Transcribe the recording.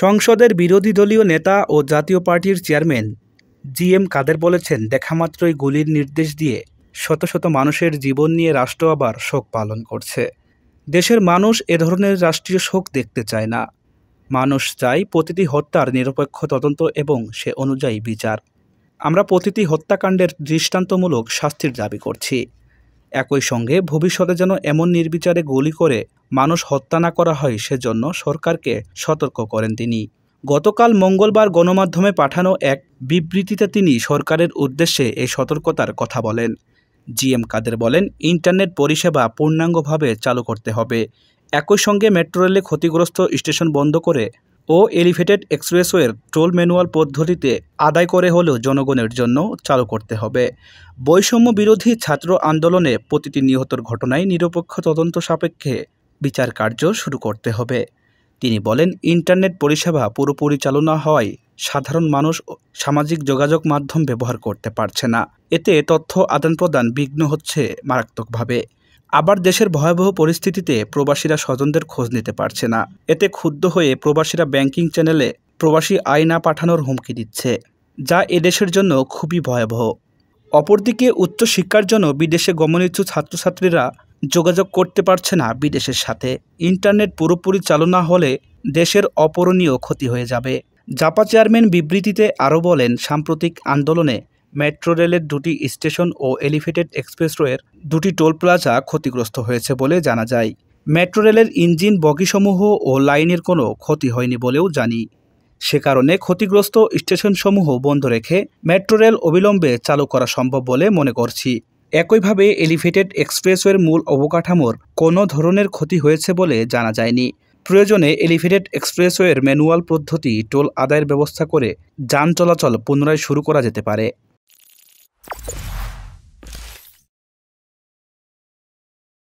সংসদের বিরোধী দলীয় নেতা ও জাতীয় পার্টির চেয়ারম্যান জি এম কাদের বলেছেন দেখামাত্রই গুলির নির্দেশ দিয়ে শত শত মানুষের জীবন নিয়ে রাষ্ট্র আবার শোক পালন করছে দেশের মানুষ এ ধরনের রাষ্ট্রীয় শোক দেখতে চায় না মানুষ চাই প্রতিটি হত্যার নিরপেক্ষ তদন্ত এবং সে অনুযায়ী বিচার আমরা প্রতিটি হত্যাকাণ্ডের দৃষ্টান্তমূলক শাস্তির দাবি করছি একই সঙ্গে ভবিষ্যতে যেন এমন নির্বিচারে গুলি করে মানুষ হত্যা না করা হয় সেজন্য সরকারকে সতর্ক করেন তিনি গতকাল মঙ্গলবার গণমাধ্যমে পাঠানো এক বিবৃতিতে তিনি সরকারের উদ্দেশ্যে এই সতর্কতার কথা বলেন জি এম কাদের বলেন ইন্টারনেট পরিষেবা পূর্ণাঙ্গভাবে চালু করতে হবে একই সঙ্গে মেট্রো রেলে ক্ষতিগ্রস্ত স্টেশন বন্ধ করে ও এলিভেটেড এক্সপ্রেসওয়ের টোল ম্যানুয়াল পদ্ধতিতে আদায় করে হলেও জনগণের জন্য চালু করতে হবে বৈষম্য বিরোধী ছাত্র আন্দোলনে প্রতিটি নিহতর ঘটনায় নিরপেক্ষ তদন্ত সাপেক্ষে বিচার কার্য শুরু করতে হবে তিনি বলেন ইন্টারনেট পরিষেবা পুরোপুরি চালনা হওয়ায় সাধারণ মানুষ সামাজিক যোগাযোগ মাধ্যম ব্যবহার করতে পারছে না এতে তথ্য আদান প্রদান বিঘ্ন হচ্ছে মারাত্মকভাবে আবার দেশের ভয়াবহ পরিস্থিতিতে প্রবাসীরা স্বজনদের খোঁজ নিতে পারছে না এতে ক্ষুব্ধ হয়ে প্রবাসীরা ব্যাংকিং চ্যানেলে প্রবাসী আয় না পাঠানোর হুমকি দিচ্ছে যা এদেশের জন্য খুবই ভয়াবহ অপরদিকে উচ্চশিক্ষার জন্য বিদেশে গমনিচ্ছু ছাত্রছাত্রীরা যোগাযোগ করতে পারছে না বিদেশের সাথে ইন্টারনেট পুরোপুরি চালু না হলে দেশের অপরণীয় ক্ষতি হয়ে যাবে জাপা চেয়ারম্যান বিবৃতিতে আরও বলেন সাম্প্রতিক আন্দোলনে মেট্রো রেলের দুটি স্টেশন ও এলিভেটেড এক্সপ্রেসওয়ের দুটি টোল প্লাজা ক্ষতিগ্রস্ত হয়েছে বলে জানা যায় মেট্রো রেলের ইঞ্জিন বগিসমূহ ও লাইনের কোনো ক্ষতি হয়নি বলেও জানি সে কারণে ক্ষতিগ্রস্ত স্টেশনসমূহ বন্ধ রেখে মেট্রো রেল অবিলম্বে চালু করা সম্ভব বলে মনে করছি একইভাবে এলিভেটেড এক্সপ্রেসওয়ের মূল অবকাঠামোর কোনো ধরনের ক্ষতি হয়েছে বলে জানা যায়নি প্রয়োজনে এলিভেটেড এক্সপ্রেসওয়ের ম্যানুয়াল পদ্ধতি টোল আদায়ের ব্যবস্থা করে যান চলাচল পুনরায় শুরু করা যেতে পারে